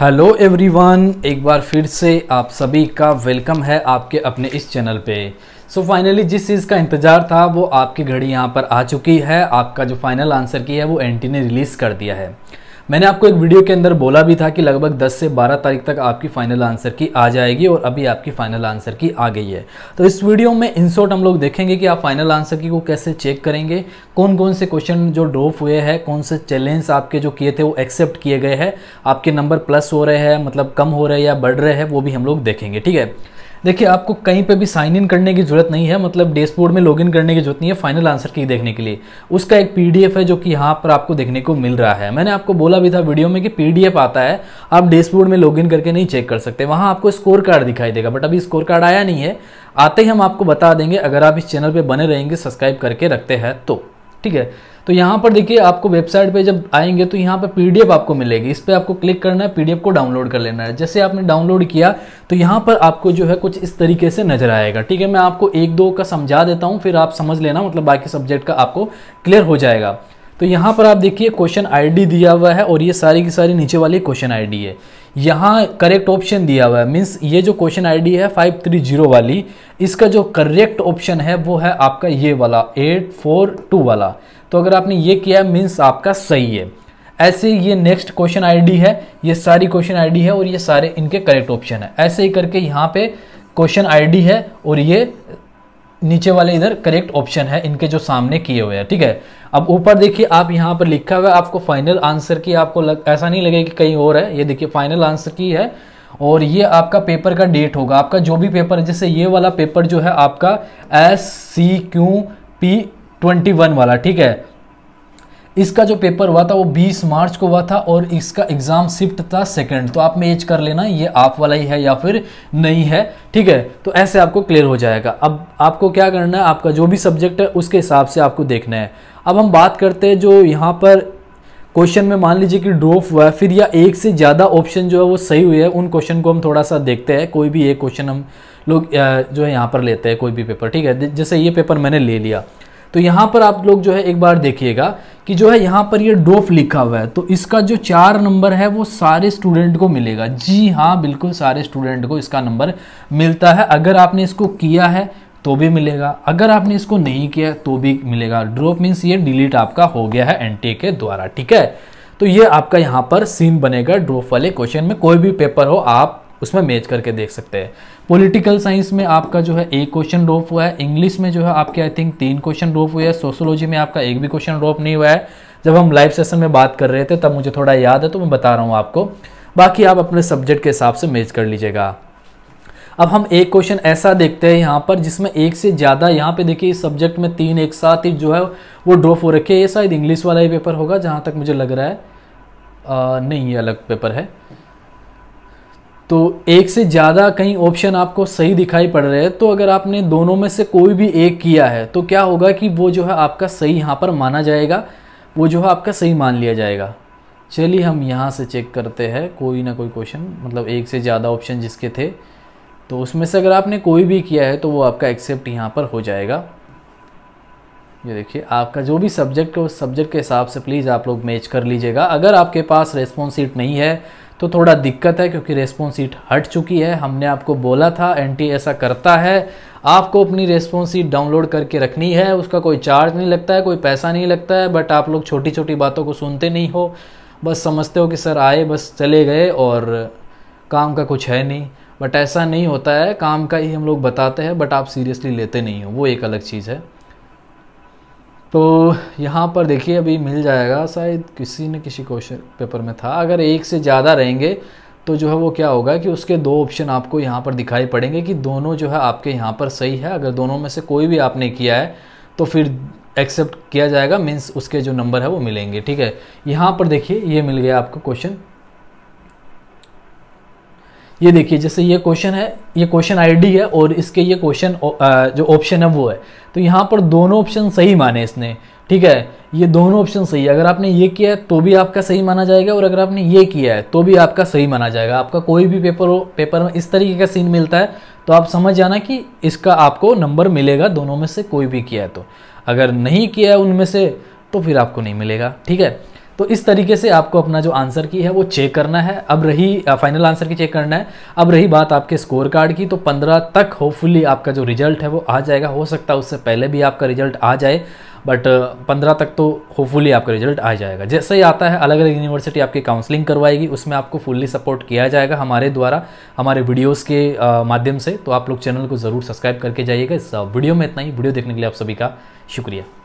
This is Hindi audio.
हेलो एवरीवन एक बार फिर से आप सभी का वेलकम है आपके अपने इस चैनल पे सो so फाइनली जिस चीज़ का इंतज़ार था वो आपकी घड़ी यहाँ पर आ चुकी है आपका जो फाइनल आंसर की है वो एंटी e ने रिलीज़ कर दिया है मैंने आपको एक वीडियो के अंदर बोला भी था कि लगभग 10 से 12 तारीख तक आपकी फाइनल आंसर की आ जाएगी और अभी आपकी फाइनल आंसर की आ गई है तो इस वीडियो में इन शॉर्ट हम लोग देखेंगे कि आप फाइनल आंसर की को कैसे चेक करेंगे कौन कौन से क्वेश्चन जो ड्रॉप हुए हैं कौन से चैलेंज आपके जो किए थे वो एक्सेप्ट किए गए हैं आपके नंबर प्लस हो रहे हैं मतलब कम हो रहे हैं या बढ़ रहे हैं वो भी हम लोग देखेंगे ठीक है देखिए आपको कहीं पे भी साइन इन करने की जरूरत नहीं है मतलब डैशबोर्ड में लॉगिन करने की जरूरत नहीं है फाइनल आंसर की देखने के लिए उसका एक पीडीएफ है जो कि यहाँ पर आपको देखने को मिल रहा है मैंने आपको बोला भी था वीडियो में कि पीडीएफ आता है आप डैशबोर्ड में लॉगिन करके नहीं चेक कर सकते वहाँ आपको स्कोर कार्ड दिखाई देगा बट अभी स्कोर कार्ड आया नहीं है आते ही हम आपको बता देंगे अगर आप इस चैनल पर बने रहेंगे सब्सक्राइब करके रखते हैं तो ठीक है तो यहाँ पर देखिए आपको वेबसाइट पे जब आएंगे तो यहाँ पर पीडीएफ आपको मिलेगी इस पर आपको क्लिक करना है पीडीएफ को डाउनलोड कर लेना है जैसे आपने डाउनलोड किया तो यहाँ पर आपको जो है कुछ इस तरीके से नजर आएगा ठीक है मैं आपको एक दो का समझा देता हूँ फिर आप समझ लेना मतलब बाकी सब्जेक्ट का आपको क्लियर हो जाएगा तो यहाँ पर आप देखिए क्वेश्चन आईडी दिया हुआ है और ये सारी की सारी नीचे वाली क्वेश्चन आईडी है यहाँ करेक्ट ऑप्शन दिया हुआ है मीन्स ये जो क्वेश्चन आईडी है फाइव थ्री जीरो वाली इसका जो करेक्ट ऑप्शन है वो है आपका ये वाला एट फोर टू वाला तो अगर आपने ये किया है मीन्स आपका सही है ऐसे ये नेक्स्ट क्वेश्चन आईडी है ये सारी क्वेश्चन आईडी है और ये सारे इनके करेक्ट ऑप्शन है ऐसे ही करके यहाँ पे क्वेश्चन आईडी है और ये नीचे वाले इधर करेक्ट ऑप्शन है इनके जो सामने किए हुए हैं ठीक है अब ऊपर देखिए आप यहाँ पर लिखा हुआ है आपको फाइनल आंसर की आपको लग, ऐसा नहीं लगे कि कहीं और है ये देखिए फाइनल आंसर की है और ये आपका पेपर का डेट होगा आपका जो भी पेपर है जैसे ये वाला पेपर जो है आपका S C Q P twenty one वाला ठीक है इसका जो पेपर हुआ था वो 20 मार्च को हुआ था और इसका एग्ज़ाम शिफ्ट था सेकंड तो आप में एज कर लेना ये आप वाला ही है या फिर नहीं है ठीक है तो ऐसे आपको क्लियर हो जाएगा अब आपको क्या करना है आपका जो भी सब्जेक्ट है उसके हिसाब से आपको देखना है अब हम बात करते हैं जो यहाँ पर क्वेश्चन में मान लीजिए कि ड्रॉप हुआ है फिर या एक से ज़्यादा ऑप्शन जो है वो सही हुए है उन क्वेश्चन को हम थोड़ा सा देखते हैं कोई भी एक क्वेश्चन हम लोग जो है यहाँ पर लेते हैं कोई भी पेपर ठीक है जैसे ये पेपर मैंने ले लिया तो यहाँ पर आप लोग जो है एक बार देखिएगा कि जो है यहाँ पर ये डोफ लिखा हुआ है तो इसका जो चार नंबर है वो सारे स्टूडेंट को मिलेगा जी हाँ बिल्कुल सारे स्टूडेंट को इसका नंबर मिलता है अगर आपने इसको किया है तो भी मिलेगा अगर आपने इसको नहीं किया तो भी मिलेगा ड्रॉप मीन्स ये डिलीट आपका हो गया है एन के द्वारा ठीक है तो ये आपका यहाँ पर सीन बनेगा ड्रॉप वाले क्वेश्चन में कोई भी पेपर हो आप उसमें मैच करके देख सकते हैं पॉलिटिकल साइंस में आपका जो है एक क्वेश्चन ड्रॉप हुआ है इंग्लिश में जो है आपके आई थिंक तीन क्वेश्चन ड्रॉप हुए हैं सोशोलॉजी में आपका एक भी क्वेश्चन ड्रॉप नहीं हुआ है जब हम लाइव सेशन में बात कर रहे थे तब मुझे थोड़ा याद है तो मैं बता रहा हूँ आपको बाकी आप अपने सब्जेक्ट के हिसाब से मैच कर लीजिएगा अब हम एक क्वेश्चन ऐसा देखते हैं यहाँ पर जिसमें एक से ज़्यादा यहाँ पे देखिए इस सब्जेक्ट में तीन एक साथ ही जो है वो ड्रॉप हो रखे ये शायद इंग्लिश वाला ही पेपर होगा जहाँ तक मुझे लग रहा है आ, नहीं ये अलग पेपर है तो एक से ज़्यादा कहीं ऑप्शन आपको सही दिखाई पड़ रहे हैं तो अगर आपने दोनों में से कोई भी एक किया है तो क्या होगा कि वो जो है आपका सही यहाँ पर माना जाएगा वो जो है आपका सही मान लिया जाएगा चलिए हम यहाँ से चेक करते हैं कोई ना कोई क्वेश्चन मतलब एक से ज़्यादा ऑप्शन जिसके थे तो उसमें से अगर आपने कोई भी किया है तो वो आपका एक्सेप्ट यहाँ पर हो जाएगा ये देखिए आपका जो भी सब्जेक्ट है उस सब्जेक्ट के हिसाब से प्लीज़ आप लोग मैच कर लीजिएगा अगर आपके पास रेस्पॉन्स सीट नहीं है तो थोड़ा दिक्कत है क्योंकि रेस्पॉन्स सीट हट चुकी है हमने आपको बोला था एंटी ऐसा करता है आपको अपनी रेस्पॉन्स सीट डाउनलोड करके रखनी है उसका कोई चार्ज नहीं लगता है कोई पैसा नहीं लगता है बट आप लोग छोटी छोटी बातों को सुनते नहीं हो बस समझते हो कि सर आए बस चले गए और काम का कुछ है नहीं बट ऐसा नहीं होता है काम का ही हम लोग बताते हैं बट आप सीरियसली लेते नहीं हो वो एक अलग चीज़ है तो यहाँ पर देखिए अभी मिल जाएगा शायद किसी न किसी क्वेश्चन पेपर में था अगर एक से ज़्यादा रहेंगे तो जो है वो क्या होगा कि उसके दो ऑप्शन आपको यहाँ पर दिखाई पड़ेंगे कि दोनों जो है आपके यहाँ पर सही है अगर दोनों में से कोई भी आपने किया है तो फिर एक्सेप्ट किया जाएगा मीन्स उसके जो नंबर है वो मिलेंगे ठीक है यहाँ पर देखिए ये मिल गया आपको क्वेश्चन ये देखिए जैसे ये क्वेश्चन है ये क्वेश्चन आईडी है और इसके ये क्वेश्चन जो ऑप्शन है वो है तो यहाँ पर दोनों ऑप्शन सही माने इसने ठीक है ये दोनों ऑप्शन सही है अगर आपने ये किया है तो भी आपका सही माना जाएगा और अगर आपने ये किया है तो भी आपका सही माना जाएगा आपका कोई भी पेपर हो पेपर में इस तरीके का सीन मिलता है तो आप समझ जाना कि इसका आपको नंबर मिलेगा दोनों में से कोई भी किया है तो अगर नहीं किया है उनमें से तो फिर आपको नहीं मिलेगा ठीक है तो इस तरीके से आपको अपना जो आंसर की है वो चेक करना है अब रही फाइनल आंसर की चेक करना है अब रही बात आपके स्कोर कार्ड की तो 15 तक होपफुली आपका जो रिजल्ट है वो आ जाएगा हो सकता है उससे पहले भी आपका रिजल्ट आ जाए बट पंद्रह तक तो होपफुली आपका रिजल्ट आ जाएगा जैसे ही आता है अलग अलग यूनिवर्सिटी आपकी काउंसलिंग करवाएगी उसमें आपको फुल्ली सपोर्ट किया जाएगा हमारे द्वारा हमारे वीडियोज़ के माध्यम से तो आप लोग चैनल को ज़रूर सब्सक्राइब करके जाइएगा इस वीडियो में इतना ही वीडियो देखने के लिए आप सभी का शुक्रिया